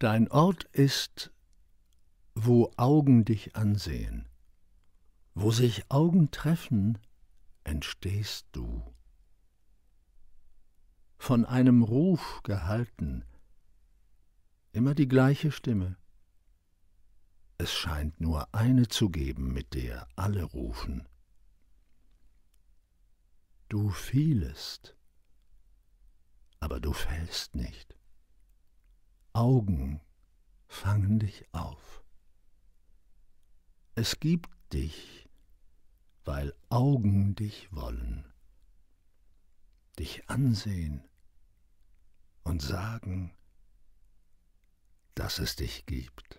Dein Ort ist, wo Augen dich ansehen. Wo sich Augen treffen, entstehst du. Von einem Ruf gehalten, immer die gleiche Stimme. Es scheint nur eine zu geben, mit der alle rufen. Du fielest, aber du fällst nicht. Augen fangen dich auf. Es gibt dich, weil Augen dich wollen, dich ansehen und sagen, dass es dich gibt.